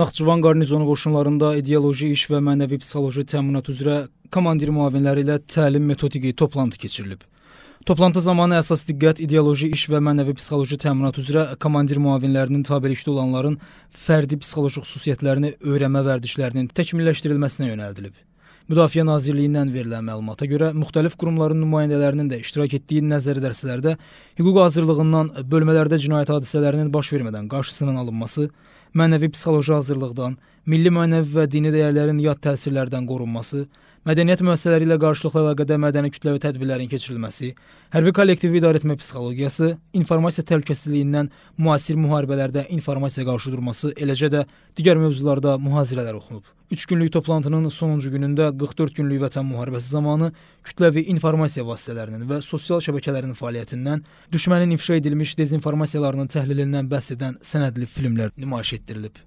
Naxçıvan qarnizonu qoşunlarında ideoloji iş və mənəvi psixoloji təminat üzrə komandir müavinləri ilə təlim metodiki toplantı keçirilib. Toplantı zamanı əsas diqqət ideoloji iş və mənəvi psixoloji təminat üzrə komandir müavinlərinin tabelikdə olanların fərdi psixoloji xüsusiyyətlərini öyrənmə vərdişlərinin təkmilləşdirilməsinə yönəldilib. Müdafiə Nazirliyindən verilən məlumata görə müxtəlif qurumların nümayəndələrinin də iştirak etdiyi nəzəri dərslərdə hüquq hazırlığından, bölmələrdə cinayət hadisələrinin baş vermədən qarşısının alınması, mənəvi psixoloji hazırlıqdan, milli mənəvi və dini dəyərlərin yad təsirlərdən qorunması, mədəniyyət müəssisələri ilə qarşılıqlı əlaqədə mədəni kütləvi tədbirlərin keçirilməsi, hərbi kollektiv idarəetmə psixologiyası, informasiya təhlükəsizliyindən müasir müharibələrdə informasiya qarşı durması, eləcə də digər mövzularda mühazirələr oxunub. 3 günlük toplantının sonuncu günündə 44 günlük vətən müharibəsi zamanı kütləvi informasiya vasitələrinin və sosial şəbəkələrin fəaliyyətindən, düşmənin ifşa edilmiş dezinformasiyalarının təhlilindən bəhs edən sənədli filmlər nümayiş etdirilib.